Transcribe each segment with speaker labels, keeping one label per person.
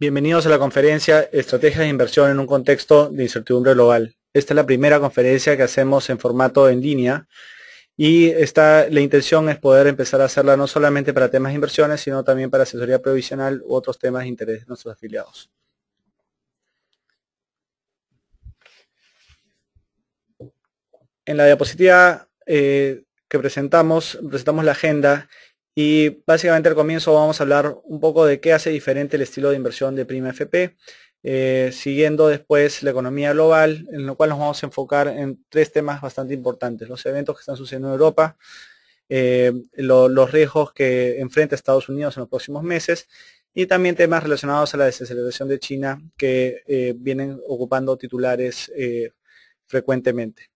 Speaker 1: Bienvenidos a la conferencia Estrategias de Inversión en un contexto de incertidumbre global. Esta es la primera conferencia que hacemos en formato en línea y la intención es poder empezar a hacerla no solamente para temas de inversiones, sino también para asesoría provisional u otros temas de interés de nuestros afiliados. En la diapositiva eh, que presentamos, presentamos la agenda y básicamente al comienzo vamos a hablar un poco de qué hace diferente el estilo de inversión de Prima FP, eh, siguiendo después la economía global, en lo cual nos vamos a enfocar en tres temas bastante importantes, los eventos que están sucediendo en Europa, eh, los riesgos que enfrenta Estados Unidos en los próximos meses y también temas relacionados a la desaceleración de China que eh, vienen ocupando titulares frecuentemente.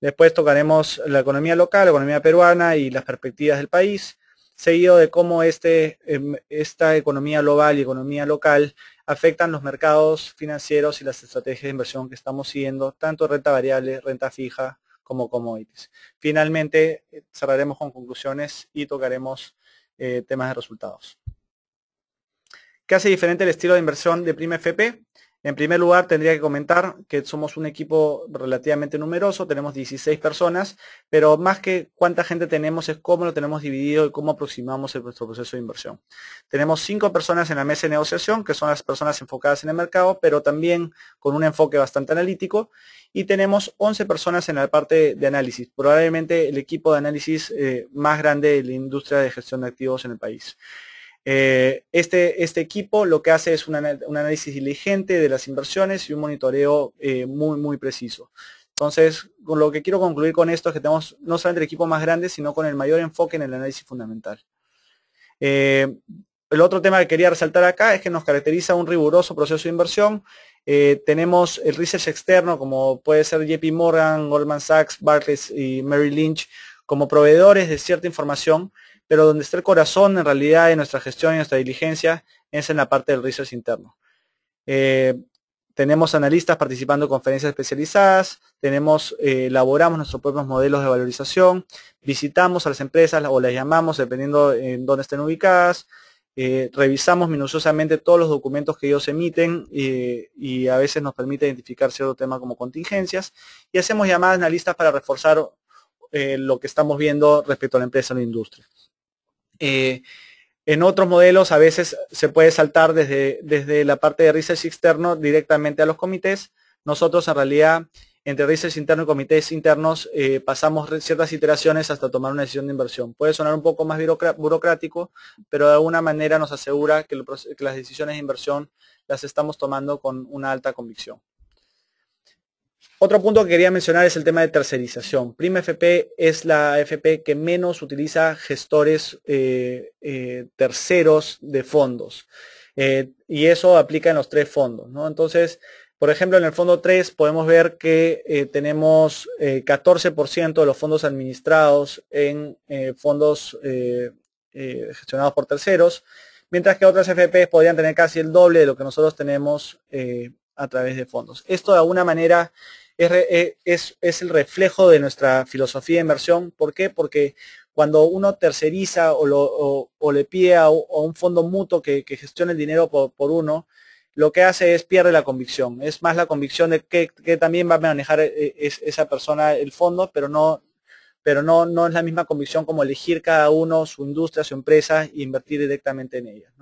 Speaker 1: Después tocaremos la economía local, la economía peruana y las perspectivas del país seguido de cómo este, em, esta economía global y economía local afectan los mercados financieros y las estrategias de inversión que estamos siguiendo, tanto renta variable, renta fija como commodities. Finalmente, eh, cerraremos con conclusiones y tocaremos eh, temas de resultados. ¿Qué hace diferente el estilo de inversión de Prime FP? En primer lugar, tendría que comentar que somos un equipo relativamente numeroso, tenemos 16 personas, pero más que cuánta gente tenemos es cómo lo tenemos dividido y cómo aproximamos nuestro proceso de inversión. Tenemos cinco personas en la mesa de negociación, que son las personas enfocadas en el mercado, pero también con un enfoque bastante analítico, y tenemos 11 personas en la parte de análisis, probablemente el equipo de análisis eh, más grande de la industria de gestión de activos en el país. Eh, este, este, equipo lo que hace es un, análisis diligente de las inversiones y un monitoreo eh, muy, muy preciso. Entonces, con lo que quiero concluir con esto es que tenemos no solamente el equipo más grande, sino con el mayor enfoque en el análisis fundamental. Eh, el otro tema que quería resaltar acá es que nos caracteriza un riguroso proceso de inversión. tenemos el research externo, como puede ser JP Morgan, Goldman Sachs, Barclays y Merrill Lynch, como proveedores de cierta información pero donde está el corazón en realidad de nuestra gestión y nuestra diligencia es en la parte del research interno. Eh, tenemos analistas participando en conferencias especializadas, eh, elaboramos nuestros propios modelos de valorización, visitamos a las empresas o las llamamos dependiendo en dónde estén ubicadas, eh, revisamos minuciosamente todos los documentos que ellos emiten y a veces nos permite identificar cierto temas como contingencias y hacemos llamadas analistas para reforzar lo que estamos viendo respecto a la empresa o la industria. Eh, en otros modelos a veces se puede saltar desde, la parte de research externo directamente a los comités. Nosotros en realidad entre research interno y comités internos eh, pasamos ciertas iteraciones hasta tomar una decisión de inversión. Puede sonar un poco más burocrático, pero de alguna manera nos asegura que las decisiones de inversión las estamos tomando con una alta convicción. Otro punto que quería mencionar es el tema de tercerización. Prima FP es la FP que menos utiliza gestores eh, eh, terceros de fondos. Eh, y eso aplica en los tres fondos. Entonces, por ejemplo, en el fondo 3 podemos ver que tenemos 14% de los fondos administrados en fondos gestionados por terceros, mientras que otras FPs podrían tener casi el doble de lo que nosotros tenemos a través de fondos. Esto de alguna manera eh, es, es, el reflejo de nuestra filosofía de inversión. ¿Por qué? Porque cuando uno terceriza o, lo, le pide a, un fondo mutuo que, gestione el dinero por, uno, lo que hace es pierde la convicción. Es más la convicción de que, también va a manejar eh, esa persona el fondo, pero no pero no, es la misma convicción como elegir cada uno su industria, su empresa e invertir directamente en ella.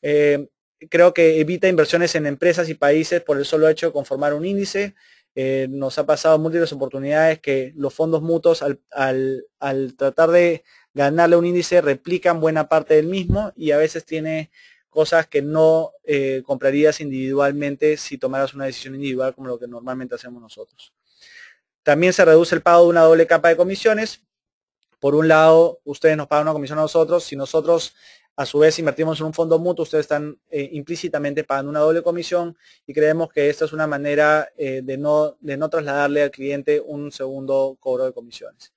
Speaker 1: Eh, creo que evita inversiones en empresas y países por el solo hecho de conformar un índice. Eh, nos ha pasado múltiples oportunidades que los fondos mutuos al, tratar de ganarle un índice replican buena parte del mismo y a veces tiene cosas que no eh, comprarías individualmente si tomaras una decisión individual como lo que normalmente hacemos nosotros. También se reduce el pago de una doble capa de comisiones. Por un lado, ustedes nos pagan una comisión a nosotros. Si nosotros a su vez, si invertimos en un fondo mutuo, ustedes están eh, implícitamente pagando una doble comisión y creemos que esta es una manera eh, de, no, de no trasladarle al cliente un segundo cobro de comisiones.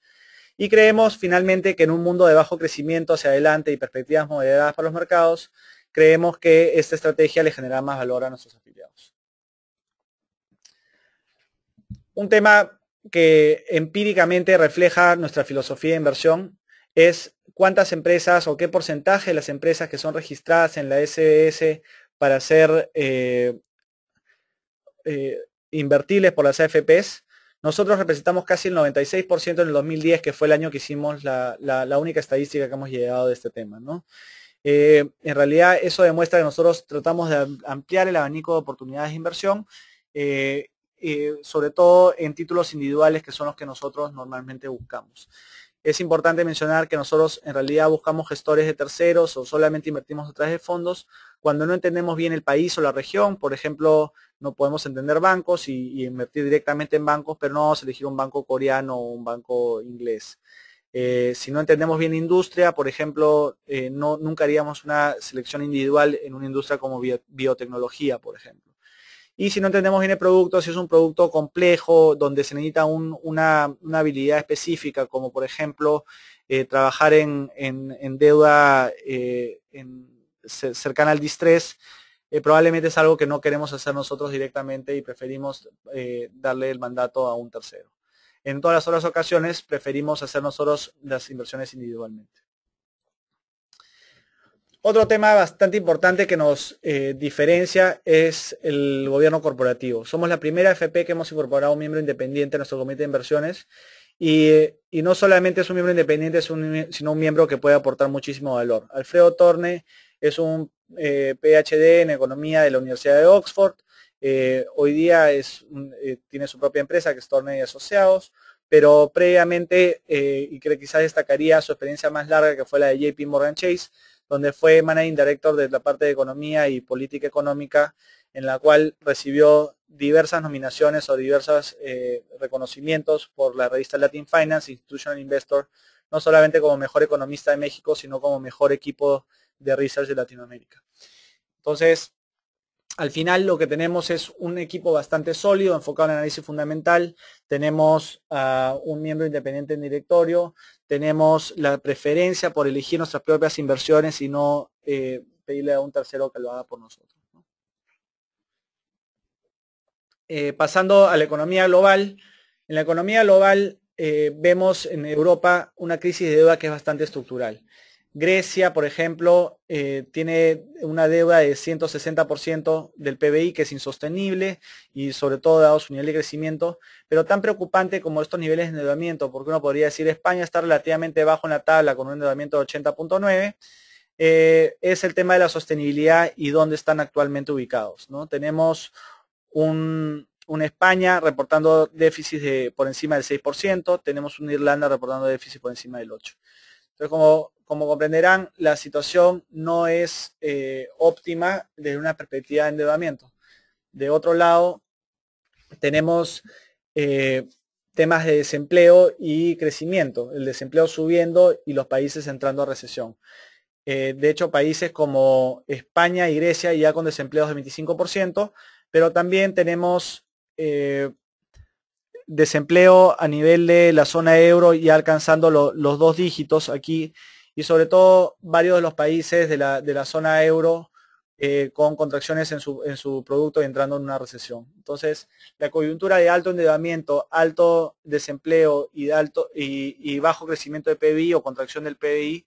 Speaker 1: Y creemos finalmente que en un mundo de bajo crecimiento hacia adelante y perspectivas moderadas para los mercados, creemos que esta estrategia le genera más valor a nuestros afiliados. Un tema que empíricamente refleja nuestra filosofía de inversión es cuántas empresas o qué porcentaje de las empresas que son registradas en la SES e para ser eh, eh, invertibles por las AFPs. Nosotros representamos casi el 96% en el 2010, que fue el año que hicimos la, única estadística que hemos llegado de este tema. ¿no? Eh, en realidad eso demuestra que nosotros tratamos de ampliar el abanico de oportunidades de inversión, sobre todo en títulos individuales que son los que nosotros normalmente buscamos. Es importante mencionar que nosotros en realidad buscamos gestores de terceros o solamente invertimos a través de fondos cuando no entendemos bien el país o la región. Por ejemplo, no podemos entender bancos y, invertir directamente en bancos, pero no vamos a elegir un banco coreano o un banco inglés. Eh, si no entendemos bien industria, por ejemplo, eh, nunca haríamos una selección individual en una industria como biotecnología, por ejemplo. Y si no entendemos bien el producto, si es un producto complejo, donde se necesita una, habilidad específica, como por ejemplo eh, trabajar en, deuda eh, cercana al distrés, eh, probablemente es algo que no queremos hacer nosotros directamente y preferimos darle el mandato a un tercero. En todas las otras ocasiones preferimos hacer nosotros las inversiones individualmente. Otro tema bastante importante que nos eh, diferencia es el gobierno corporativo. Somos la primera FP que hemos incorporado un miembro independiente en nuestro comité de inversiones y, no solamente es un miembro independiente, sino un miembro que puede aportar muchísimo valor. Alfredo Torne es un eh, PhD en economía de la Universidad de Oxford. Eh, hoy día tiene su propia empresa que es Torne y Asociados pero previamente, y creo quizás destacaría su experiencia más larga, que fue la de JP Morgan Chase, donde fue Managing Director de la parte de Economía y Política Económica, en la cual recibió diversas nominaciones o diversos eh, reconocimientos por la revista Latin Finance, Institutional Investor, no solamente como mejor economista de México, sino como mejor equipo de research de Latinoamérica. Entonces, al final lo que tenemos es un equipo bastante sólido, enfocado en análisis fundamental. Tenemos a ah, un miembro independiente en directorio. Tenemos la preferencia por elegir nuestras propias inversiones y no eh, pedirle a un tercero que lo haga por nosotros. Eh, pasando a la economía global. En la economía global eh, vemos en Europa una crisis de deuda que es bastante estructural. Grecia, por ejemplo, eh, tiene una deuda de 160% del PBI que es insostenible y sobre todo dado su nivel de crecimiento, pero tan preocupante como estos niveles de endeudamiento, porque uno podría decir España está relativamente bajo en la tabla con un endeudamiento de 80.9, eh, es el tema de la sostenibilidad y dónde están actualmente ubicados. Tenemos una España reportando déficit por encima del 6%, tenemos una Irlanda reportando déficit por encima del 8%. Entonces, como, como comprenderán, la situación no es eh, óptima desde una perspectiva de endeudamiento. De otro lado, tenemos eh, temas de desempleo y crecimiento, el desempleo subiendo y los países entrando a recesión. Eh, de hecho, países como España y Grecia ya con desempleos de 25%, pero también tenemos desempleo a nivel de la zona euro y alcanzando los dos dígitos aquí y sobre todo varios de los países de la, de la zona euro eh, con contracciones en su, en su producto y entrando en una recesión. Entonces, la coyuntura de alto endeudamiento, alto desempleo y, alto, y, bajo crecimiento de PBI o contracción del PBI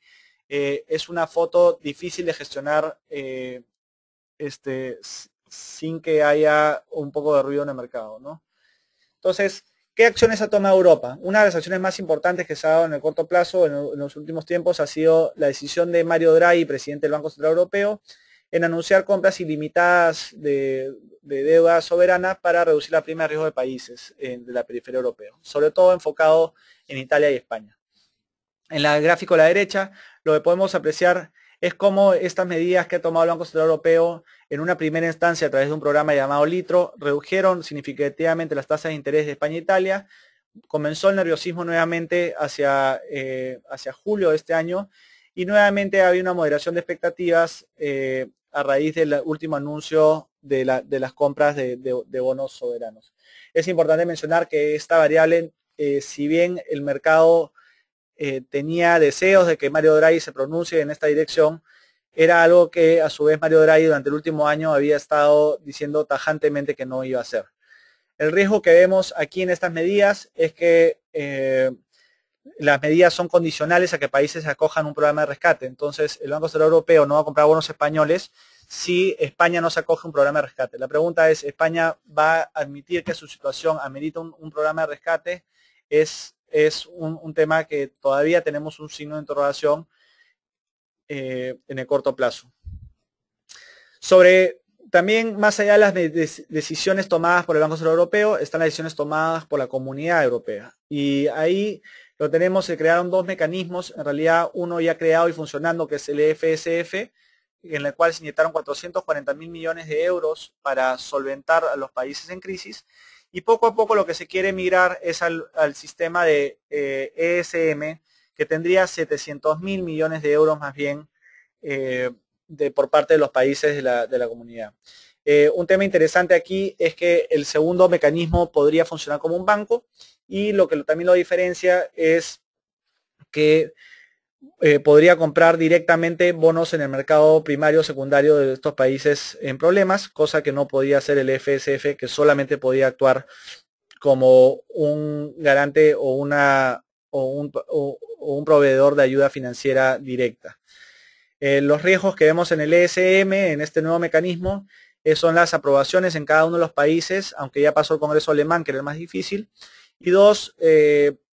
Speaker 1: eh, es una foto difícil de gestionar eh, este, sin que haya un poco de ruido en el mercado. ¿no? Entonces, ¿Qué acciones ha tomado Europa? Una de las acciones más importantes que se ha dado en el corto plazo en, los últimos tiempos ha sido la decisión de Mario Draghi, presidente del Banco Central Europeo, en anunciar compras ilimitadas de, deuda soberana para reducir la prima de riesgo de países eh, de la periferia europea, sobre todo enfocado en Italia y España. En el gráfico a la derecha, lo que podemos apreciar es como estas medidas que ha tomado el Banco Central Europeo en una primera instancia a través de un programa llamado Litro redujeron significativamente las tasas de interés de España e Italia. Comenzó el nerviosismo nuevamente hacia, eh, julio de este año y nuevamente había una moderación de expectativas eh, a raíz del último anuncio de, las compras de, bonos soberanos. Es importante mencionar que esta variable, eh, si bien el mercado eh, tenía deseos de que Mario Draghi se pronuncie en esta dirección, era algo que a su vez Mario Draghi durante el último año había estado diciendo tajantemente que no iba a hacer. El riesgo que vemos aquí en estas medidas es que eh, las medidas son condicionales a que países acojan un programa de rescate. Entonces, el Banco Central Europeo no va a comprar bonos españoles si España no se acoge un programa de rescate. La pregunta es, ¿España va a admitir que su situación amerita un, un programa de rescate? Es es un, tema que todavía tenemos un signo de interrogación eh, en el corto plazo. Sobre también, más allá de las decisiones tomadas por el Banco Central Europeo, están las decisiones tomadas por la comunidad europea. Y ahí lo tenemos, se crearon dos mecanismos, en realidad uno ya creado y funcionando, que es el EFSF, en el cual se inyectaron 440 mil millones de euros para solventar a los países en crisis, y poco a poco lo que se quiere mirar es al, sistema de ESM, eh, e que tendría 700 mil millones de euros más bien eh, de, por parte de los países de la, comunidad. Eh, un tema interesante aquí es que el segundo mecanismo podría funcionar como un banco y lo que también lo diferencia es que eh, podría comprar directamente bonos en el mercado primario o secundario de estos países en problemas, cosa que no podía hacer el FSF, que solamente podía actuar como un garante o, una, o, un, proveedor de ayuda financiera directa. Eh, los riesgos que vemos en el ESM, en este nuevo mecanismo, eh, son las aprobaciones en cada uno de los países, aunque ya pasó el Congreso alemán, que era el más difícil. Y dos,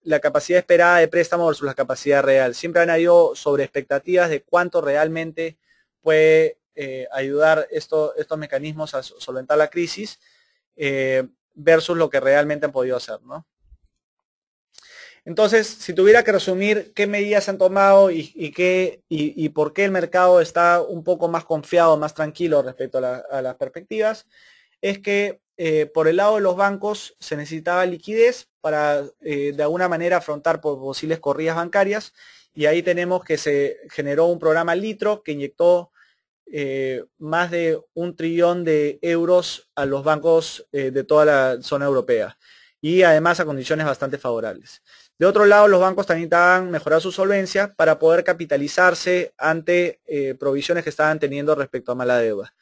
Speaker 1: la capacidad esperada de préstamo versus la capacidad real. Siempre han habido sobre expectativas de cuánto realmente puede eh, ayudar estos mecanismos a solventar la crisis eh, versus lo que realmente han podido hacer. Entonces, si tuviera que resumir qué medidas han tomado y, qué, y, por qué el mercado está un poco más confiado, más tranquilo respecto a las perspectivas, es que eh, por el lado de los bancos se necesitaba liquidez para eh, de alguna manera afrontar posibles corridas bancarias y ahí tenemos que se generó un programa Litro que inyectó eh, más de un trillón de euros a los bancos de toda la zona europea y además a condiciones bastante favorables. De otro lado, los bancos también estaban mejorar su solvencia para poder capitalizarse ante provisiones que estaban teniendo respecto a mala deuda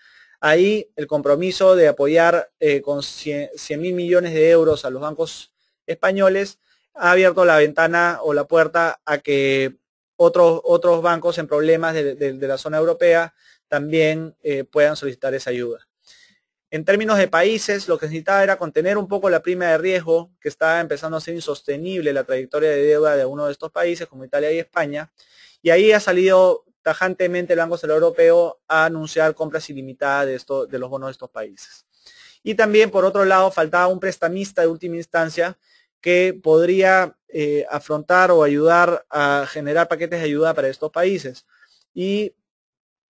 Speaker 1: ahí el compromiso de apoyar eh, con 100 mil millones de euros a los bancos españoles ha abierto la ventana o la puerta a que otros, otros bancos en problemas de, la zona europea también eh, puedan solicitar esa ayuda. En términos de países, lo que necesitaba era contener un poco la prima de riesgo, que estaba empezando a ser insostenible la trayectoria de deuda de uno de estos países, como Italia y España. Y ahí ha salido tajantemente el Banco Central Europeo a anunciar compras ilimitadas de, esto, de los bonos de estos países. Y también, por otro lado, faltaba un prestamista de última instancia que podría eh, afrontar o ayudar a generar paquetes de ayuda para estos países. Y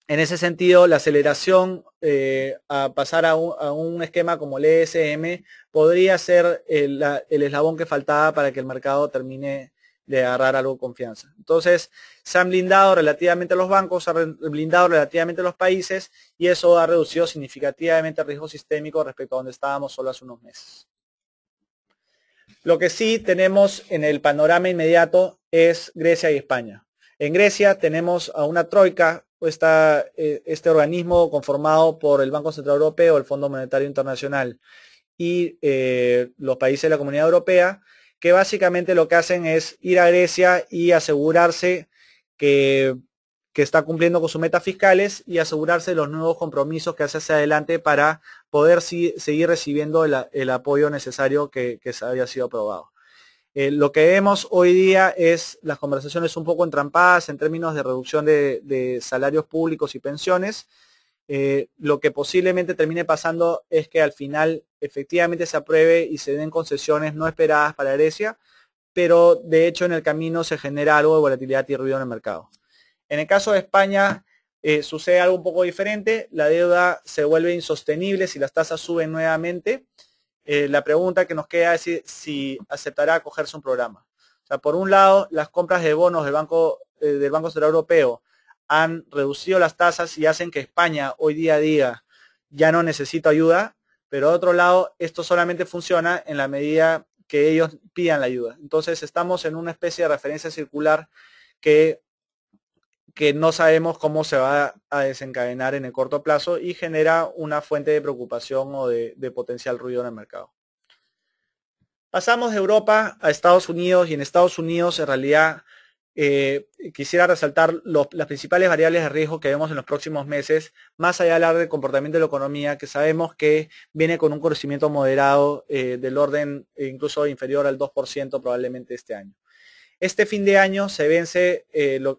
Speaker 1: en ese sentido, la aceleración eh, a pasar a un, esquema como el ESM podría ser el, el eslabón que faltaba para que el mercado termine de agarrar algo de confianza. Entonces, se han blindado relativamente los bancos, se han blindado relativamente los países y eso ha reducido significativamente el riesgo sistémico respecto a donde estábamos solo hace unos meses. Lo que sí tenemos en el panorama inmediato es Grecia y España. En Grecia tenemos a una troika, está eh, este organismo conformado por el Banco Central Europeo, el Fondo Monetario Internacional y eh, los países de la Comunidad Europea, que básicamente lo que hacen es ir a Grecia y asegurarse que, está cumpliendo con sus metas fiscales y asegurarse los nuevos compromisos que hace hacia adelante para poder seguir recibiendo el, apoyo necesario que, que, había sido aprobado. Eh, lo que vemos hoy día es las conversaciones un poco entrampadas en términos de reducción de salarios públicos y pensiones, eh, lo que posiblemente termine pasando es que al final efectivamente se apruebe y se den concesiones no esperadas para Grecia, pero de hecho en el camino se genera algo de volatilidad y ruido en el mercado. En el caso de España eh, sucede algo un poco diferente, la deuda se vuelve insostenible si las tasas suben nuevamente. Eh, la pregunta que nos queda es si, aceptará acogerse un programa. por un lado, las compras de bonos del Banco, del Banco Central Europeo han reducido las tasas y hacen que España hoy día día, ya no necesita ayuda, pero de otro lado, esto solamente funciona en la medida que ellos pidan la ayuda. Entonces estamos en una especie de referencia circular que, que no sabemos cómo se va a desencadenar en el corto plazo y genera una fuente de preocupación o de potencial ruido en el mercado. Pasamos de Europa a Estados Unidos y en Estados Unidos en realidad eh, quisiera resaltar las principales variables de riesgo que vemos en los próximos meses, más allá del comportamiento de la economía, que sabemos que viene con un crecimiento moderado eh, del orden eh, incluso inferior al 2% probablemente este año. Este fin de año se vence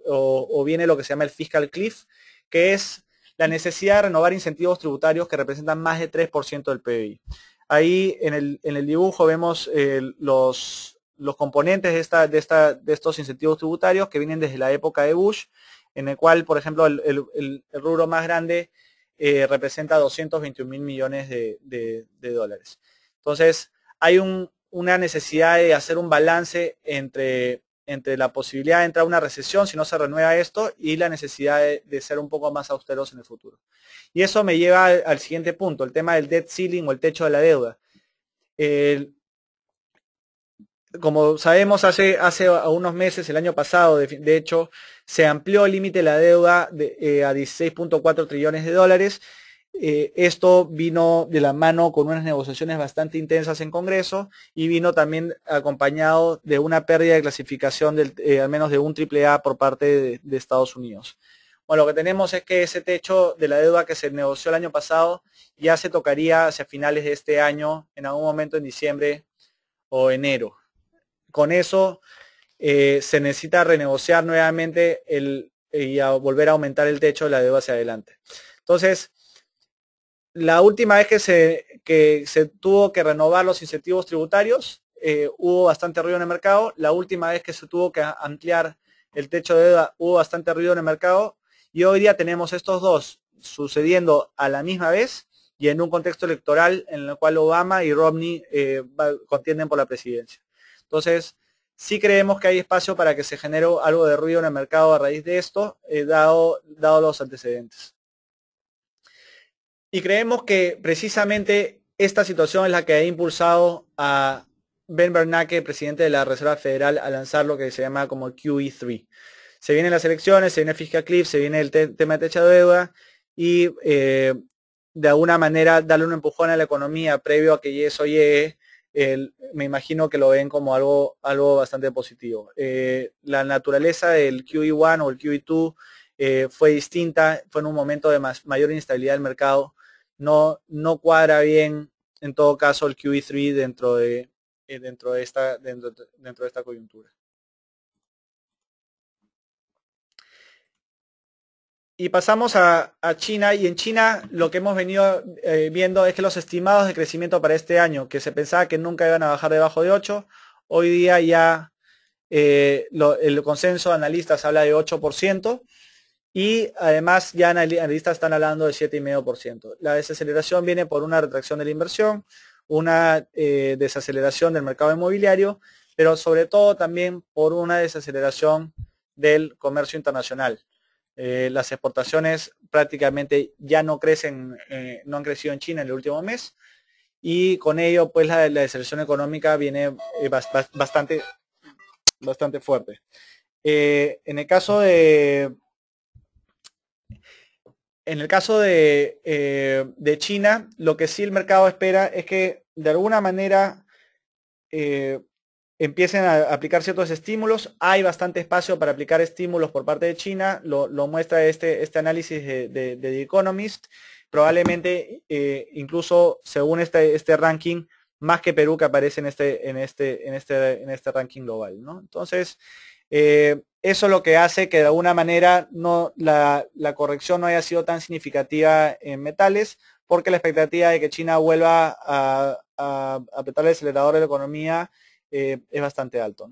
Speaker 1: o, viene lo que se llama el fiscal cliff, que es la necesidad de renovar incentivos tributarios que representan más de 3% del PIB. Ahí en el, dibujo vemos los, los componentes de, esta, de, de estos incentivos tributarios que vienen desde la época de Bush, en el cual, por ejemplo, el, rubro más grande eh, representa 221 mil millones de, dólares. Entonces, hay una necesidad de hacer un balance entre, entre la posibilidad de entrar a una recesión si no se renueva esto y la necesidad de, ser un poco más austeros en el futuro. Y eso me lleva al, siguiente punto, el tema del debt ceiling o el techo de la deuda como sabemos, hace, hace unos meses, el año pasado, de, hecho, se amplió el límite de la deuda eh, a 16.4 trillones de dólares. Eh, esto vino de la mano con unas negociaciones bastante intensas en Congreso y vino también acompañado de una pérdida de clasificación del, eh, al menos de un triple A por parte de, Estados Unidos. Bueno, lo que tenemos es que ese techo de la deuda que se negoció el año pasado ya se tocaría hacia finales de este año, en algún momento en diciembre o enero con eso eh, se necesita renegociar nuevamente el, y volver a aumentar el techo de la deuda hacia adelante. Entonces, la última vez que se, se tuvo que renovar los incentivos tributarios, eh, hubo bastante ruido en el mercado. La última vez que se tuvo que ampliar el techo de deuda, hubo bastante ruido en el mercado. Y hoy día tenemos estos dos sucediendo a la misma vez y en un contexto electoral en el cual Obama y Romney eh, contienden por la presidencia. Entonces, sí creemos que hay espacio para que se genere algo de ruido en el mercado a raíz de esto, eh, dado, los antecedentes. Y creemos que precisamente esta situación es la que ha impulsado a Ben Bernanke, presidente de la Reserva Federal, a lanzar lo que se llama como QE3. Se vienen las elecciones, se viene Fiscal Cliff, se viene el tema de techo de deuda y eh, de alguna manera darle un empujón a la economía previo a que eso llegue me imagino que lo ven como algo, algo bastante positivo. Eh, la naturaleza del QE1 o el QE2 eh, fue distinta, fue en un momento de mayor inestabilidad del mercado. No, no cuadra bien, en todo caso, el QE3 dentro de, eh, dentro de, esta, dentro de esta coyuntura. Y pasamos a, China y en China lo que hemos venido eh, viendo es que los estimados de crecimiento para este año, que se pensaba que nunca iban a bajar debajo de 8, hoy día ya eh, el consenso de analistas habla de 8% y además ya analistas están hablando de 7,5%. La desaceleración viene por una retracción de la inversión, una eh, desaceleración del mercado inmobiliario, pero sobre todo también por una desaceleración del comercio internacional. Eh, las exportaciones prácticamente ya no crecen, eh, no han crecido en China en el último mes y con ello pues la, deserción económica viene eh, bastante, bastante fuerte. en el caso de en el caso de, de, China, lo que sí el mercado espera es que de alguna manera empiecen a aplicar ciertos estímulos. Hay bastante espacio para aplicar estímulos por parte de China, lo, muestra este, este análisis de, The Economist. Probablemente, eh, incluso según este, este, ranking, más que Perú que aparece en este, en este, en este, en este ranking global. Entonces, eh, eso es lo que hace que de alguna manera no, la, corrección no haya sido tan significativa en metales, porque la expectativa de que China vuelva a, a apretar el acelerador de la economía eh, es bastante alto,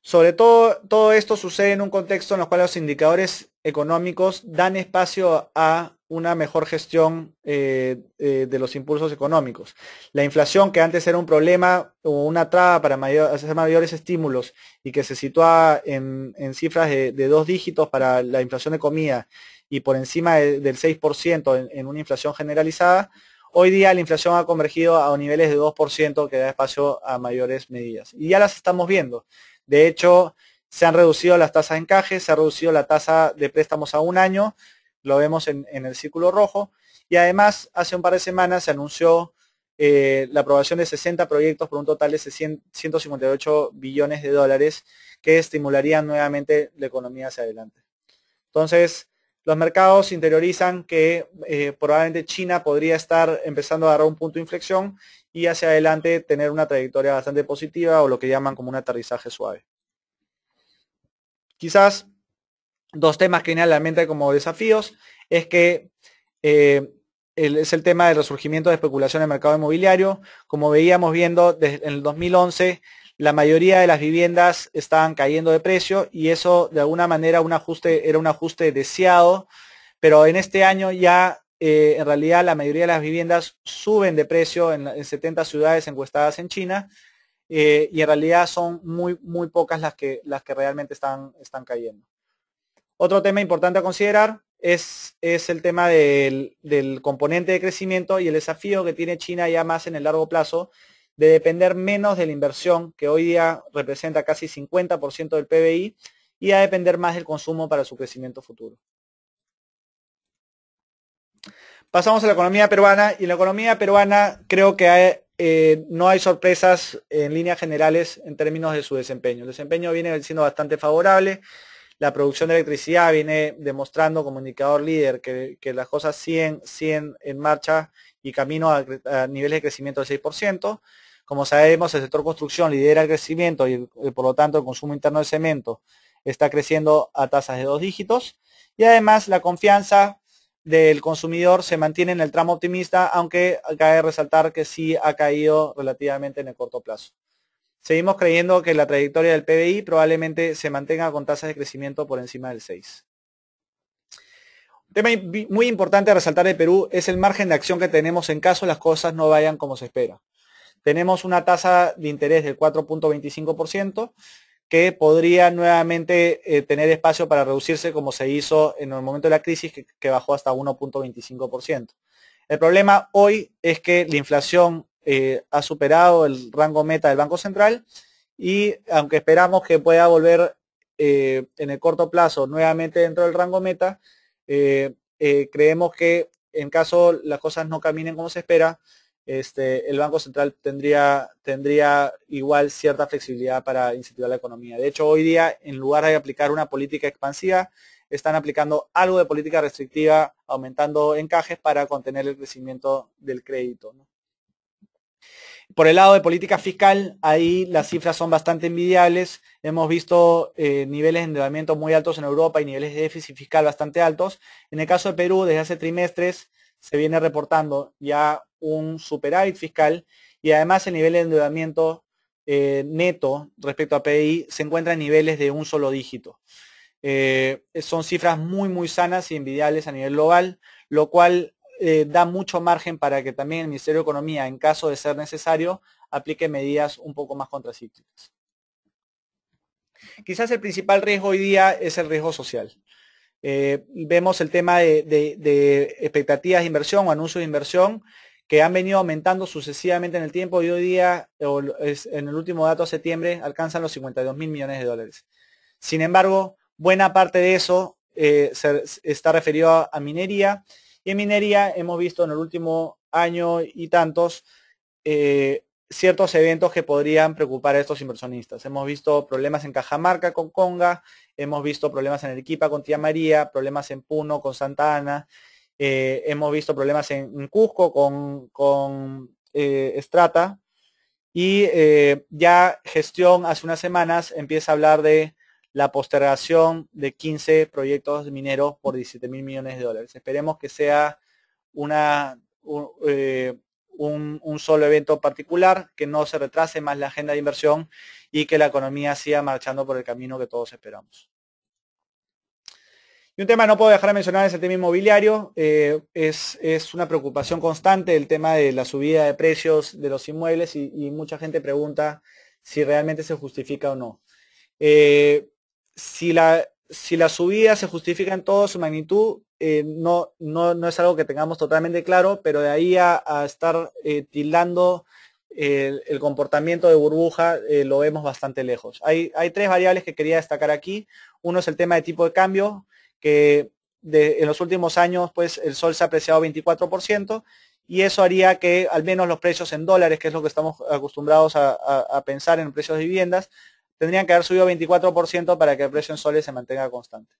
Speaker 1: Sobre todo, todo esto sucede en un contexto en el cual los indicadores económicos dan espacio a una mejor gestión eh, eh, de los impulsos económicos. La inflación, que antes era un problema o una traba para hacer mayores estímulos y que se sitúa en, cifras de, de, dos dígitos para la inflación de comida y por encima del 6% en, una inflación generalizada, hoy día la inflación ha convergido a niveles de 2% que da espacio a mayores medidas. Y ya las estamos viendo. De hecho, se han reducido las tasas de encaje, se ha reducido la tasa de préstamos a un año, lo vemos en, el círculo rojo, y además hace un par de semanas se anunció eh, la aprobación de 60 proyectos por un total de 158 billones de dólares que estimularían nuevamente la economía hacia adelante. Entonces, los mercados interiorizan que eh, probablemente China podría estar empezando a dar un punto de inflexión y hacia adelante tener una trayectoria bastante positiva o lo que llaman como un aterrizaje suave. Quizás dos temas que vienen a la mente como desafíos es que eh, es el tema del resurgimiento de especulación en el mercado inmobiliario. Como veíamos viendo en el 2011, la mayoría de las viviendas estaban cayendo de precio y eso de alguna manera un ajuste, era un ajuste deseado, pero en este año ya eh, en realidad la mayoría de las viviendas suben de precio en, 70 ciudades encuestadas en China eh, y en realidad son muy, muy pocas las que, las que realmente están, están cayendo. Otro tema importante a considerar es, el tema del, del componente de crecimiento y el desafío que tiene China ya más en el largo plazo de depender menos de la inversión, que hoy día representa casi 50% del PBI, y a depender más del consumo para su crecimiento futuro. Pasamos a la economía peruana, y en la economía peruana creo que eh, no hay sorpresas en líneas generales en términos de su desempeño. El desempeño viene siendo bastante favorable. La producción de electricidad viene demostrando como indicador líder que, las cosas siguen, siguen en marcha y camino a niveles de crecimiento del 6%. Como sabemos, el sector construcción lidera el crecimiento y, eh, por lo tanto el consumo interno de cemento está creciendo a tasas de dos dígitos. Y además la confianza del consumidor se mantiene en el tramo optimista, aunque cabe resaltar que sí ha caído relativamente en el corto plazo. Seguimos creyendo que la trayectoria del PBI probablemente se mantenga con tasas de crecimiento por encima del 6. Un tema muy importante a resaltar de Perú es el margen de acción que tenemos en caso las cosas no vayan como se espera. Tenemos una tasa de interés del 4.25% que podría nuevamente eh, tener espacio para reducirse como se hizo en el momento de la crisis que, bajó hasta 1.25%. El problema hoy es que la inflación eh, ha superado el rango meta del Banco Central y aunque esperamos que pueda volver eh, en el corto plazo nuevamente dentro del rango meta, creemos que en caso las cosas no caminen como se espera, este, el Banco Central tendría, tendría igual cierta flexibilidad para incentivar la economía. De hecho, hoy día, en lugar de aplicar una política expansiva, están aplicando algo de política restrictiva, aumentando encajes para contener el crecimiento del crédito. Por el lado de política fiscal, ahí las cifras son bastante envidiables. Hemos visto eh, niveles de endeudamiento muy altos en Europa y niveles de déficit fiscal bastante altos. En el caso de Perú, desde hace trimestres, se viene reportando ya un superávit fiscal y además el nivel de endeudamiento eh, neto respecto a PDI se encuentra en niveles de un solo dígito. Eh, son cifras muy, muy sanas y envidiables a nivel global, lo cual eh, da mucho margen para que también el Ministerio de Economía, en caso de ser necesario, aplique medidas un poco más contracíclicas. Quizás el principal riesgo hoy día es el riesgo social. Eh, vemos el tema de, expectativas de inversión o anuncios de inversión que han venido aumentando sucesivamente en el tiempo y hoy día, en el último dato de septiembre, alcanzan los 52 mil millones de dólares. Sin embargo, buena parte de eso eh, está referido a, minería y en minería hemos visto en el último año y tantos eh, ciertos eventos que podrían preocupar a estos inversionistas. Hemos visto problemas en Cajamarca con Conga, hemos visto problemas en Arequipa con Tía María, problemas en Puno con Santa Ana, eh, hemos visto problemas en, Cusco con, con eh, y eh, ya gestión hace unas semanas empieza a hablar de la postergación de 15 proyectos mineros por 17 mil millones de dólares. Esperemos que sea una, un, solo evento particular, que no se retrase más la agenda de inversión y que la economía siga marchando por el camino que todos esperamos. Y un tema no puedo dejar de mencionar es el tema inmobiliario. Eh, es, es, una preocupación constante el tema de la subida de precios de los inmuebles y, mucha gente pregunta si realmente se justifica o no. Eh, si, la, si la subida se justifica en toda su magnitud, eh, no, no, no, es algo que tengamos totalmente claro, pero de ahí a, estar eh, tildando el, comportamiento de burbuja eh, lo vemos bastante lejos. Hay, tres variables que quería destacar aquí. Uno es el tema de tipo de cambio, que en los últimos años pues, el sol se ha apreciado 24% y eso haría que al menos los precios en dólares, que es lo que estamos acostumbrados a, a pensar en precios de viviendas, tendrían que haber subido 24% para que el precio en soles se mantenga constante.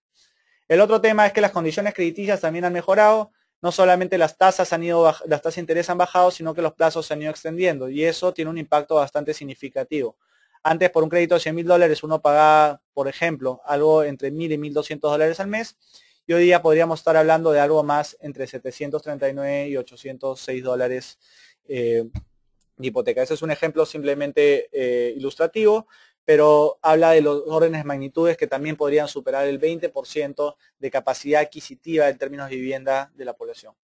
Speaker 1: El otro tema es que las condiciones crediticias también han mejorado. No solamente las tasas han ido las tasas de interés han bajado, sino que los plazos se han ido extendiendo y eso tiene un impacto bastante significativo. Antes por un crédito de 100 mil dólares uno pagaba, por ejemplo, algo entre 1.000 y 1.200 dólares al mes y hoy día podríamos estar hablando de algo más entre 739 y 806 dólares eh, de hipoteca. Ese es un ejemplo simplemente eh, ilustrativo, pero habla de los órdenes de magnitudes que también podrían superar el 20% de capacidad adquisitiva en términos de vivienda de la población.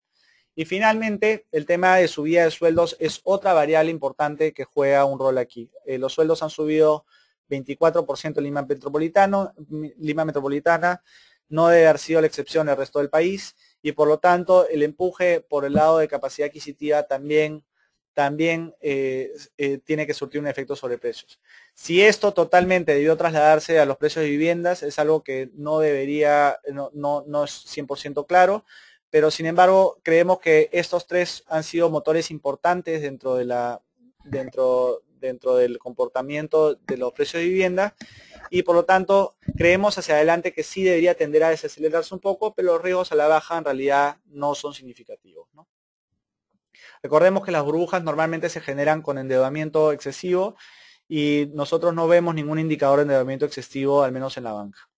Speaker 1: Y finalmente, el tema de subida de sueldos es otra variable importante que juega un rol aquí. Eh, los sueldos han subido 24% en Lima, Metropolitano, Lima Metropolitana, no debe haber sido la excepción el resto del país y por lo tanto el empuje por el lado de capacidad adquisitiva también también eh, eh, tiene que surtir un efecto sobre precios. Si esto totalmente debió trasladarse a los precios de viviendas, es algo que no debería, no, no, es 100% claro, pero sin embargo creemos que estos tres han sido motores importantes dentro, de la, dentro, dentro del comportamiento de los precios de vivienda y por lo tanto creemos hacia adelante que sí debería tender a desacelerarse un poco, pero los riesgos a la baja en realidad no son significativos. ¿no? Recordemos que las burbujas normalmente se generan con endeudamiento excesivo y nosotros no vemos ningún indicador de endeudamiento excesivo, al menos en la banca.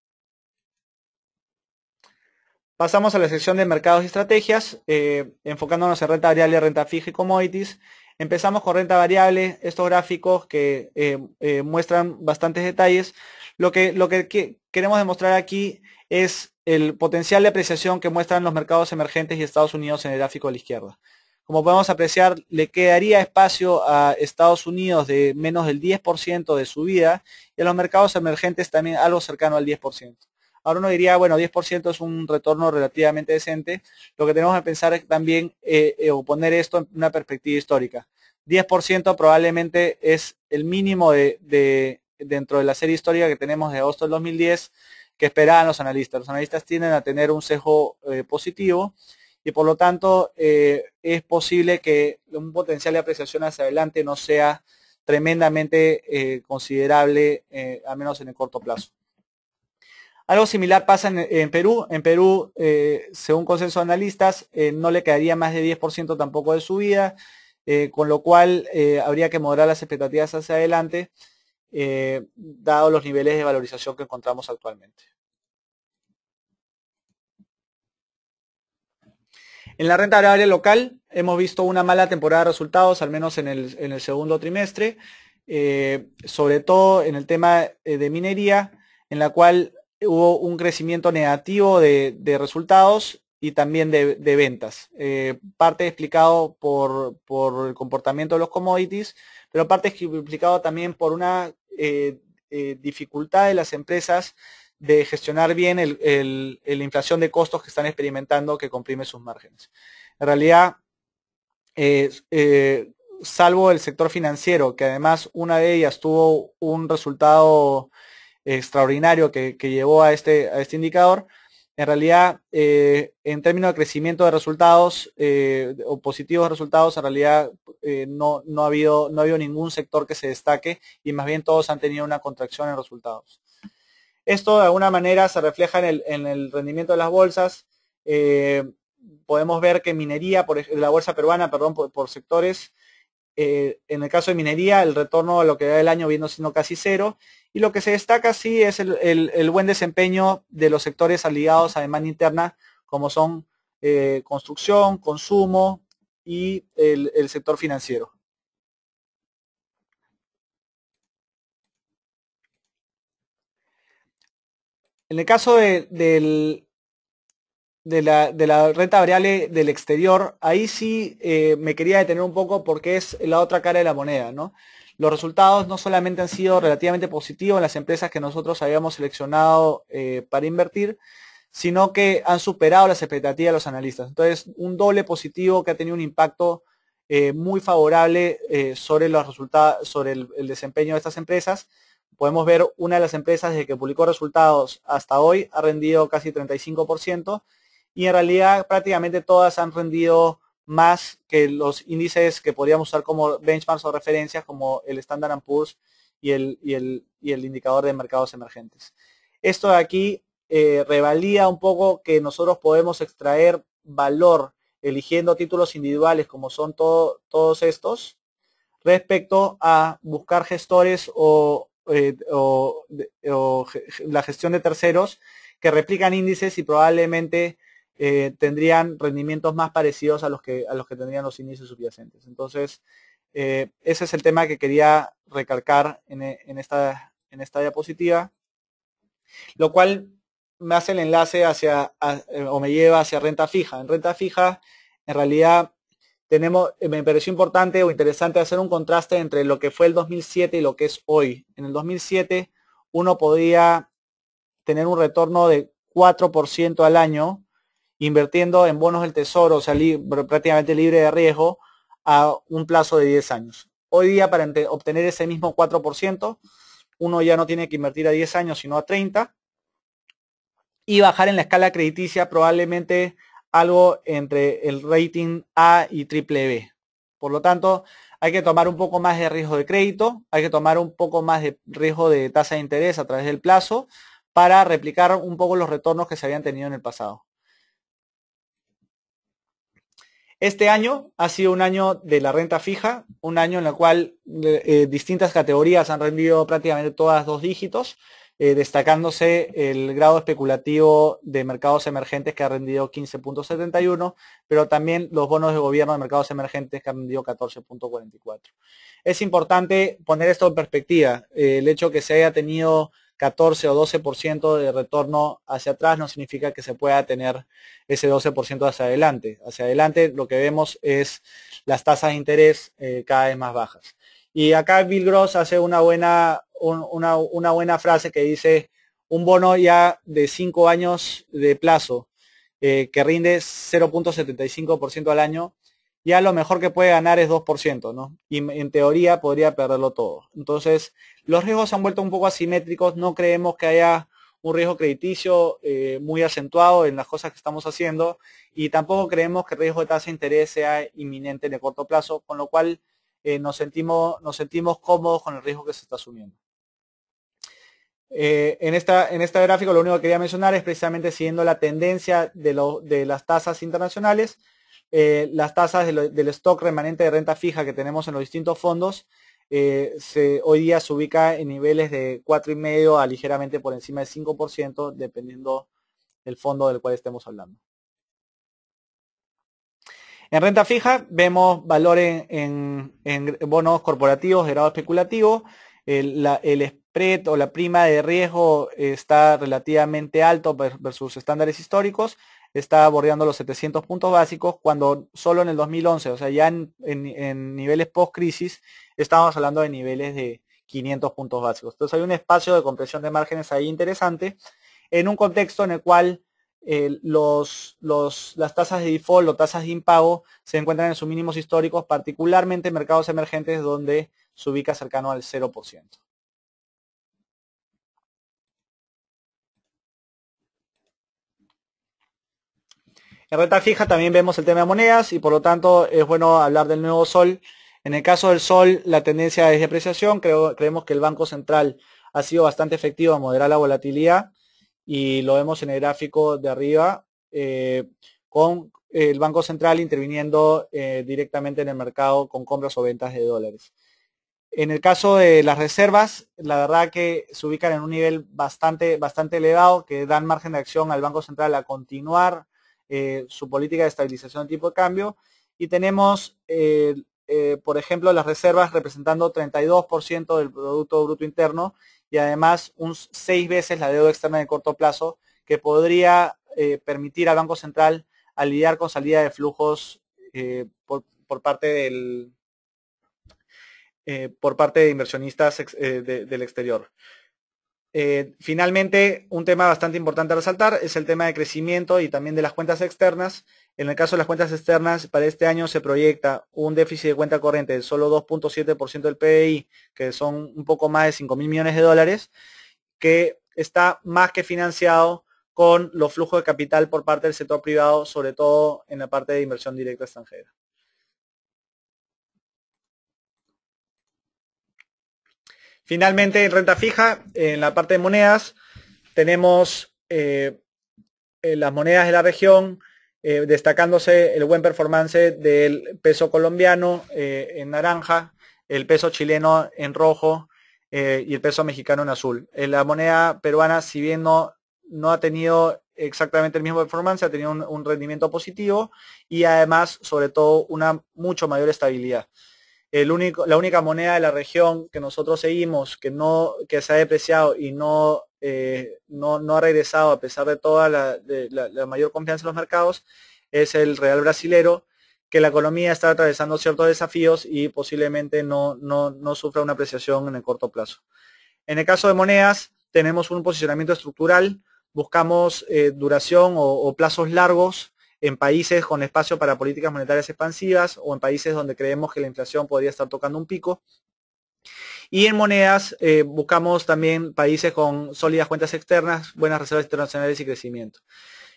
Speaker 1: Pasamos a la sección de mercados y estrategias, eh, enfocándonos en renta variable, renta fija y commodities. Empezamos con renta variable, estos gráficos que eh, eh, muestran bastantes detalles. Lo que, queremos demostrar aquí es el potencial de apreciación que muestran los mercados emergentes y Estados Unidos en el gráfico de la izquierda. Como podemos apreciar, le quedaría espacio a Estados Unidos de menos del 10% de su vida y a los mercados emergentes también algo cercano al 10%. Ahora uno diría, bueno, 10% es un retorno relativamente decente. Lo que tenemos que pensar es también eh, eh, o poner esto en una perspectiva histórica. 10% probablemente es el mínimo de, dentro de la serie histórica que tenemos de agosto del 2010 que esperaban los analistas. Los analistas tienden a tener un sesgo eh, positivo y por lo tanto eh, es posible que un potencial de apreciación hacia adelante no sea tremendamente eh, considerable, eh, al menos en el corto plazo. Algo similar pasa en, Perú. En Perú, según consenso de analistas, no le quedaría más de 10% tampoco de subida, con lo cual habría que moderar las expectativas hacia adelante, dado los niveles de valorización que encontramos actualmente. En la renta agraria local hemos visto una mala temporada de resultados, al menos en el, en el segundo trimestre, eh, sobre todo en el tema eh, de minería, en la cual hubo un crecimiento negativo de, resultados y también de, ventas. Eh, parte explicado por, el comportamiento de los commodities, pero parte explicado también por una dificultad de las empresas de gestionar bien la el, inflación de costos que están experimentando que comprime sus márgenes. En realidad, eh, salvo el sector financiero, que además una de ellas tuvo un resultado extraordinario que, llevó a este, a este indicador, en realidad, eh, en términos de crecimiento de resultados eh, o positivos resultados, en realidad no, ha habido, no ha habido ningún sector que se destaque y más bien todos han tenido una contracción en resultados. Esto de alguna manera se refleja en el, rendimiento de las bolsas. Eh, podemos ver que minería, por la bolsa peruana, perdón, por, sectores, eh, en el caso de minería, el retorno a lo que da el año viendo siendo casi cero. Y lo que se destaca sí es el, buen desempeño de los sectores aliados a demanda interna, como son eh, construcción, consumo y el sector financiero. En el caso de, la, renta variable del exterior, ahí sí eh, me quería detener un poco porque es la otra cara de la moneda, Los resultados no solamente han sido relativamente positivos en las empresas que nosotros habíamos seleccionado eh, para invertir, sino que han superado las expectativas de los analistas. Entonces, un doble positivo que ha tenido un impacto eh, muy favorable sobre los resultados, sobre el, desempeño de estas empresas podemos ver una de las empresas desde que publicó resultados hasta hoy ha rendido casi 35% y en realidad prácticamente todas han rendido más que los índices que podríamos usar como benchmarks o referencias como el Standard Poor's y el, y, el, y el, indicador de mercados emergentes. Esto de aquí eh, revalía un poco que nosotros podemos extraer valor eligiendo títulos individuales como son todos todos estos respecto a buscar gestores o, eh, o, la gestión de terceros que replican índices y probablemente eh, tendrían rendimientos más parecidos a los que a los que tendrían los índices subyacentes. Entonces, eh, ese es el tema que quería recalcar e, en, esta, en esta diapositiva, lo cual me hace el enlace hacia o me lleva hacia renta fija. En renta fija, en realidad, eh, me pareció importante o interesante hacer un contraste entre lo que fue el 2007 y lo que es hoy. En el 2007 uno podía tener un retorno de 4% al año invirtiendo en bonos del tesoro, o sea, prácticamente libre de riesgo, a un plazo de 10 años. Hoy día, para obtener ese mismo 4%, uno ya no tiene que invertir a 10 años, sino a 30, y bajar en la escala crediticia probablemente algo entre el rating A y triple B. Por lo tanto, hay que tomar un poco más de riesgo de crédito, hay que tomar un poco más de riesgo de tasa de interés a través del plazo para replicar un poco los retornos que se habían tenido en el pasado. Este año ha sido un año de la renta fija, un año en el cual eh, eh, distintas categorías han rendido prácticamente todas dos dígitos. Eh, destacándose el grado especulativo de mercados emergentes que ha rendido 15.71, pero también los bonos de gobierno de mercados emergentes que han rendido 14.44. Es importante poner esto en perspectiva. Eh, el hecho de que se haya tenido 14 o 12% de retorno hacia atrás no significa que se pueda tener ese 12% hacia adelante. Hacia adelante lo que vemos es las tasas de interés eh, cada vez más bajas. Y acá Bill Gross hace una buena, una, buena frase que dice un bono ya de cinco años de plazo eh, que rinde 0.75% al año, ya lo mejor que puede ganar es 2%, ¿no? Y en teoría podría perderlo todo. Entonces, los riesgos se han vuelto un poco asimétricos, no creemos que haya un riesgo crediticio eh, muy acentuado en las cosas que estamos haciendo y tampoco creemos que el riesgo de tasa de interés sea inminente en el corto plazo, con lo cual eh, nos, sentimos, nos sentimos cómodos con el riesgo que se está asumiendo. Eh, en, esta, en este gráfico lo único que quería mencionar es precisamente siguiendo la tendencia de, las tasas internacionales, eh, las tasas del stock remanente de renta fija que tenemos en los distintos fondos, eh, hoy día se ubica en niveles de 4,5 a ligeramente por encima del 5%, dependiendo del fondo del cual estemos hablando. En renta fija vemos valores en, bonos corporativos de grado especulativo. El, la, el, PRET o la prima de riesgo está relativamente alto versus estándares históricos, está bordeando los 700 puntos básicos cuando solo en el 2011, o sea, ya en, niveles post-crisis, estábamos hablando de niveles de 500 puntos básicos. Entonces hay un espacio de compresión de márgenes ahí interesante en un contexto en el cual eh, las tasas de default o tasas de impago se encuentran en sus mínimos históricos, particularmente en mercados emergentes donde se ubica cercano al 0%. En renta fija también vemos el tema de monedas y por lo tanto es bueno hablar del nuevo sol. En el caso del sol, la tendencia es depreciación. apreciación. creemos que el Banco Central ha sido bastante efectivo a moderar la volatilidad y lo vemos en el gráfico de arriba eh, con eh, el Banco Central interviniendo eh, directamente en el mercado con compras o ventas de dólares. En el caso de las reservas, la verdad que se ubican en un nivel bastante, bastante elevado que dan margen de acción al Banco Central a continuar eh, su política de estabilización de tipo de cambio. Y tenemos, eh, eh, por ejemplo, las reservas representando 32% del Producto Bruto Interno y además un, seis veces la deuda externa de corto plazo que podría permitir al Banco Central lidiar con salida de flujos por, parte por parte de inversionistas del exterior. Eh, finalmente, un tema bastante importante a resaltar es el tema de crecimiento y también de las cuentas externas. En el caso de las cuentas externas, para este año se proyecta un déficit de cuenta corriente de solo 2.7% del PBI, que son un poco más de 5 mil millones de dólares, que está más que financiado con los flujos de capital por parte del sector privado, sobre todo en la parte de inversión directa extranjera. Finalmente, en renta fija, en la parte de monedas, tenemos eh, eh, las monedas de la región, eh, destacándose el buen performance del peso colombiano en naranja, el peso chileno en rojo y el peso mexicano en azul. la moneda peruana, si bien no, ha tenido exactamente el mismo performance, ha tenido un rendimiento positivo y además, sobre todo, una mucho mayor estabilidad la única moneda de la región que nosotros seguimos, que no, que se ha depreciado y no, eh, no, ha regresado a pesar de toda la, mayor confianza en los mercados, es el real brasilero, que la economía está atravesando ciertos desafíos y posiblemente no, sufra una apreciación en el corto plazo. En el caso de monedas, tenemos un posicionamiento estructural, buscamos eh, duración o plazos largos en países con espacio para políticas monetarias expansivas o en países donde creemos que la inflación podría estar tocando un pico. Y en monedas eh, buscamos también países con sólidas cuentas externas, buenas reservas internacionales y crecimiento.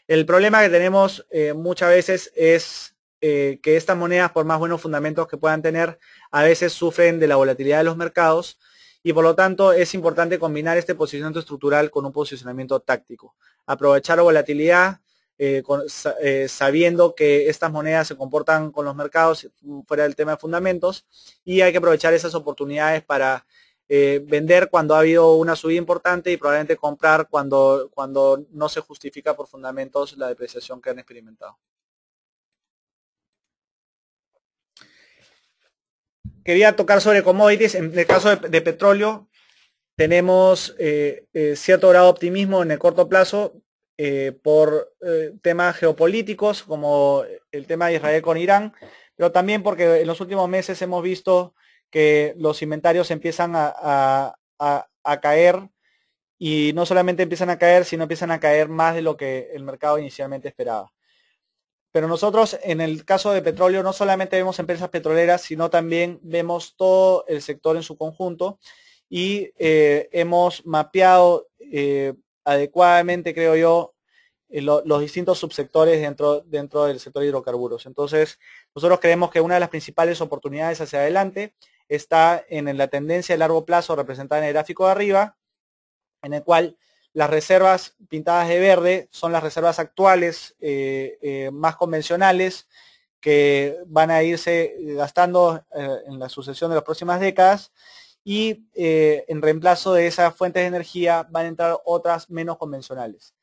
Speaker 1: El problema que tenemos eh, muchas veces es eh, que estas monedas, por más buenos fundamentos que puedan tener, a veces sufren de la volatilidad de los mercados y por lo tanto es importante combinar este posicionamiento estructural con un posicionamiento táctico. Aprovechar la volatilidad, eh, eh, sabiendo que estas monedas se comportan con los mercados fuera del tema de fundamentos y hay que aprovechar esas oportunidades para eh, vender cuando ha habido una subida importante y probablemente comprar cuando, cuando no se justifica por fundamentos la depreciación que han experimentado. Quería tocar sobre commodities. En el caso de, petróleo, tenemos cierto grado de optimismo en el corto plazo. Eh, por eh, temas geopolíticos como el tema de Israel con Irán, pero también porque en los últimos meses hemos visto que los inventarios empiezan a, a, caer y no solamente empiezan a caer, sino empiezan a caer más de lo que el mercado inicialmente esperaba. Pero nosotros en el caso de petróleo no solamente vemos empresas petroleras, sino también vemos todo el sector en su conjunto y eh, hemos mapeado adecuadamente, creo yo, eh, los distintos subsectores dentro, dentro del sector de hidrocarburos. Entonces, nosotros creemos que una de las principales oportunidades hacia adelante está en la tendencia de largo plazo representada en el gráfico de arriba, en el cual las reservas pintadas de verde son las reservas actuales eh, eh, más convencionales que van a irse gastando en la sucesión de las próximas décadas y eh, en reemplazo de esas fuentes de energía van a entrar otras menos convencionales.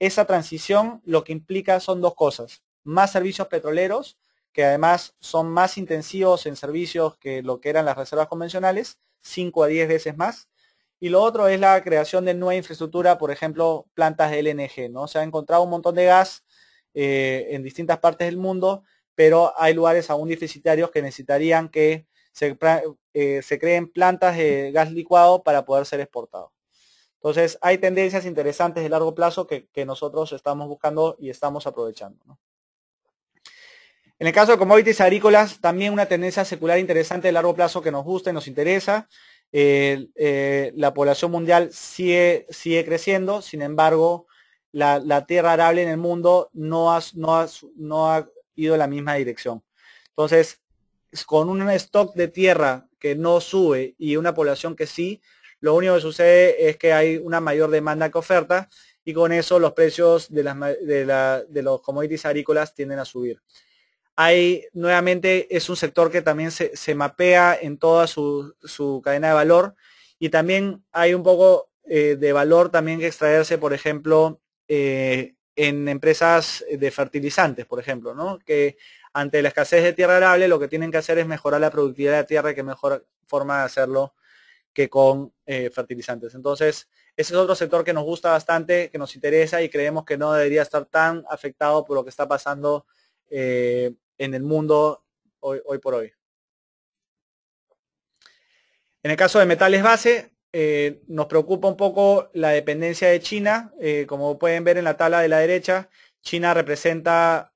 Speaker 1: Esa transición lo que implica son dos cosas, más servicios petroleros, que además son más intensivos en servicios que lo que eran las reservas convencionales, 5 a 10 veces más. Y lo otro es la creación de nueva infraestructura, por ejemplo, plantas de LNG. ¿no? Se ha encontrado un montón de gas eh, en distintas partes del mundo, pero hay lugares aún deficitarios que necesitarían que eh, se, creen plantas de gas licuado para poder ser exportado. Entonces, hay tendencias interesantes de largo plazo que, nosotros estamos buscando y estamos aprovechando. En el caso de commodities agrícolas, también una tendencia secular interesante de largo plazo que nos gusta y nos interesa. Eh, la población mundial sigue, creciendo, sin embargo, la, tierra arable en el mundo no no, no ha ido en la misma dirección. Entonces, con un stock de tierra que no sube y una población que sí, lo único que sucede es que hay una mayor demanda que oferta y con eso los precios de, las, los commodities agrícolas tienden a subir. Hay, nuevamente, es un sector que también se, mapea en toda su, cadena de valor y también hay un poco eh, de valor también que extraerse, por ejemplo, eh, en empresas de fertilizantes, por ejemplo, ¿no? que ante la escasez de tierra arable, lo que tienen que hacer es mejorar la productividad de la tierra, que mejor forma de hacerlo que con eh, fertilizantes. Entonces, ese es otro sector que nos gusta bastante, que nos interesa y creemos que no debería estar tan afectado por lo que está pasando eh, en el mundo hoy, por hoy. En el caso de metales base, eh, nos preocupa un poco la dependencia de China. como pueden ver en la tabla de la derecha, China representa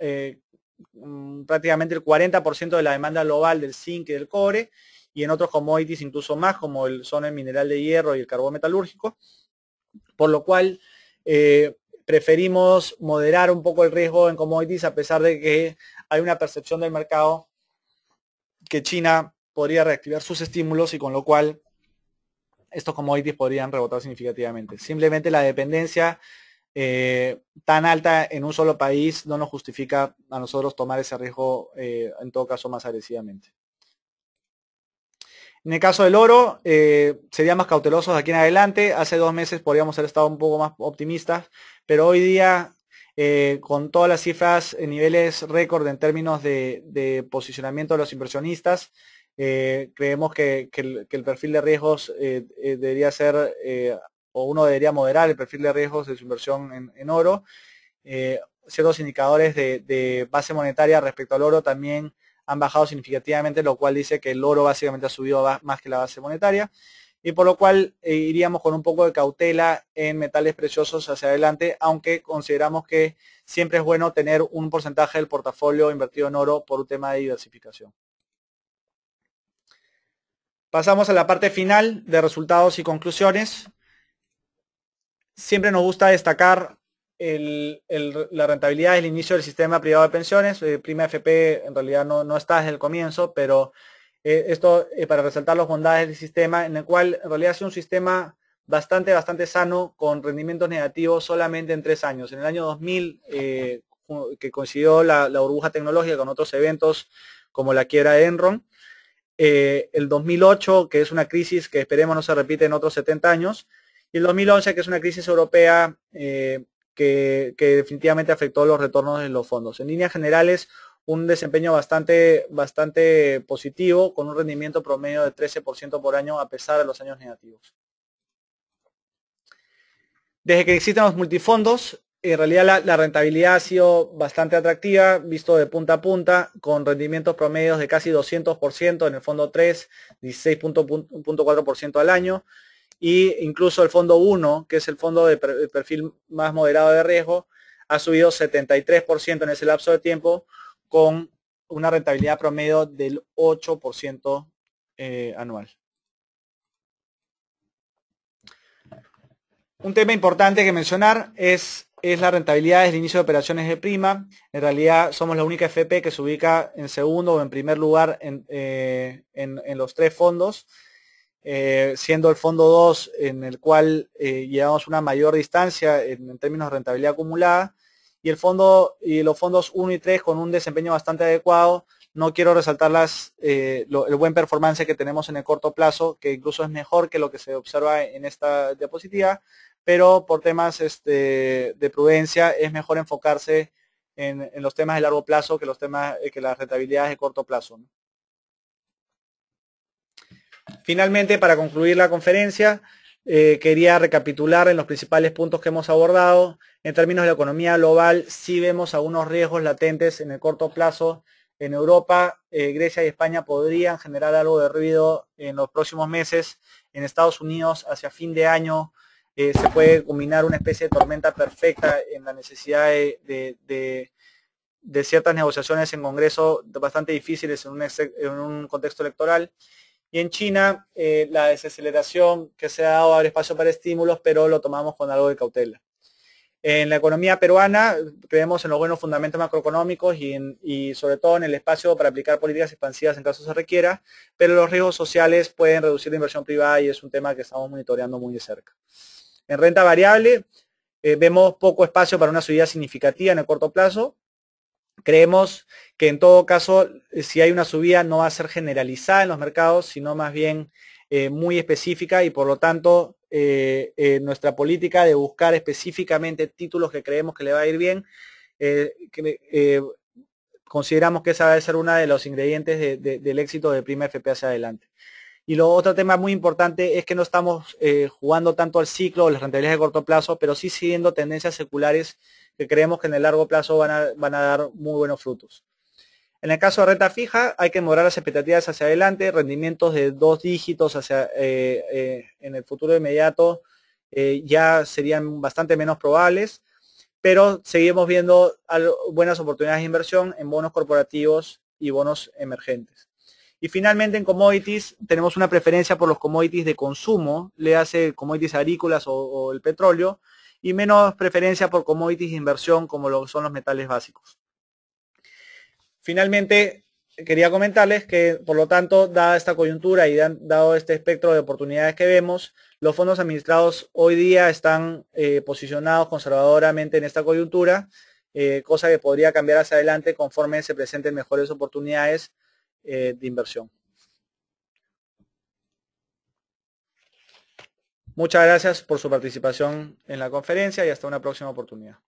Speaker 1: prácticamente el 40% de la demanda global del zinc y del cobre, y en otros commodities incluso más, como el, son el mineral de hierro y el carbón metalúrgico, por lo cual eh, preferimos moderar un poco el riesgo en commodities a pesar de que hay una percepción del mercado que China podría reactivar sus estímulos y con lo cual estos commodities podrían rebotar significativamente. Simplemente la dependencia eh, tan alta en un solo país no nos justifica a nosotros tomar ese riesgo, eh, en todo caso, más agresivamente. En el caso del oro, eh, seríamos cautelosos aquí en adelante. Hace dos meses podríamos haber estado un poco más optimistas, pero hoy día, con todas las cifras en niveles récord en términos de, posicionamiento de los inversionistas, creemos que, el, perfil de riesgos debería ser uno debería moderar el perfil de riesgos de su inversión en, oro. Eh, ciertos indicadores de, base monetaria respecto al oro también han bajado significativamente, lo cual dice que el oro básicamente ha subido más que la base monetaria, y por lo cual eh, iríamos con un poco de cautela en metales preciosos hacia adelante, aunque consideramos que siempre es bueno tener un porcentaje del portafolio invertido en oro por un tema de diversificación. Pasamos a la parte final de resultados y conclusiones siempre nos gusta destacar la rentabilidad del inicio del sistema privado de pensiones. El eh, Prima FP en realidad no, está desde el comienzo, pero eh, esto eh, para resaltar los bondades del sistema, en el cual en realidad es un sistema bastante, bastante sano, con rendimientos negativos solamente en tres años. En el año 2000, que coincidió la, la, burbuja tecnológica con otros eventos como la quiebra de Enron, el 2008, que es una crisis que esperemos no se repite en otros 70 años, y el 2011, que es una crisis europea eh, que, definitivamente afectó los retornos en los fondos. En líneas generales, un desempeño bastante, bastante positivo, con un rendimiento promedio de 13% por año a pesar de los años negativos. Desde que existen los multifondos, en realidad la, la, rentabilidad ha sido bastante atractiva, visto de punta a punta, con rendimientos promedios de casi 200% en el fondo 3, 16.4% al año y incluso el fondo 1, que es el fondo de perfil más moderado de riesgo, ha subido 73% en ese lapso de tiempo con una rentabilidad promedio del 8% eh, anual. Un tema importante que mencionar es, es la rentabilidad desde el inicio de operaciones de prima. En realidad somos la única FP que se ubica en segundo o en primer lugar en eh, los tres fondos. Eh, siendo el fondo 2 en el cual eh, llevamos una mayor distancia en, términos de rentabilidad acumulada, y el fondo y los fondos 1 y 3 con un desempeño bastante adecuado. No quiero resaltar las, eh, el buen performance que tenemos en el corto plazo, que incluso es mejor que lo que se observa en esta diapositiva, pero por temas este, de prudencia es mejor enfocarse en, en, los temas de largo plazo que los temas que las rentabilidades de corto plazo. ¿no? Finalmente, para concluir la conferencia, eh, quería recapitular en los principales puntos que hemos abordado. En términos de la economía global, sí vemos algunos riesgos latentes en el corto plazo. En Europa, eh, Grecia y España podrían generar algo de ruido en los próximos meses. En Estados Unidos, hacia fin de año, eh, se puede culminar una especie de tormenta perfecta en la necesidad de, ciertas negociaciones en Congreso bastante difíciles en un contexto electoral. Y en China, eh, la desaceleración que se ha dado abre espacio para estímulos, pero lo tomamos con algo de cautela. En la economía peruana creemos en los buenos fundamentos macroeconómicos y, sobre todo en el espacio para aplicar políticas expansivas en caso se requiera, pero los riesgos sociales pueden reducir la inversión privada y es un tema que estamos monitoreando muy de cerca. En renta variable eh, vemos poco espacio para una subida significativa en el corto plazo, Creemos que en todo caso, eh, si hay una subida, no va a ser generalizada en los mercados, sino más bien eh, muy específica y por lo tanto eh, nuestra política de buscar específicamente títulos que creemos que le va a ir bien, que, consideramos que esa va a ser una de los ingredientes del éxito de Prima FP hacia adelante. Y lo otro tema muy importante es que no estamos jugando tanto al ciclo o las rentabilidades de corto plazo, pero sí siguiendo tendencias seculares que creemos que en el largo plazo van a, dar muy buenos frutos. En el caso de renta fija, hay que mejorar las expectativas hacia adelante, rendimientos de dos dígitos hacia, eh, eh, en el futuro inmediato eh, ya serían bastante menos probables, pero seguimos viendo buenas oportunidades de inversión en bonos corporativos y bonos emergentes. Y finalmente en commodities tenemos una preferencia por los commodities de consumo, le hace commodities agrícolas o el petróleo, y menos preferencia por commodities de inversión como lo son los metales básicos. Finalmente, quería comentarles que, por lo tanto, dada esta coyuntura y dado este espectro de oportunidades que vemos, los fondos administrados hoy día están eh, posicionados conservadoramente en esta coyuntura, eh, cosa que podría cambiar hacia adelante conforme se presenten mejores oportunidades eh, de inversión. Muchas gracias por su participación en la conferencia y hasta una próxima oportunidad.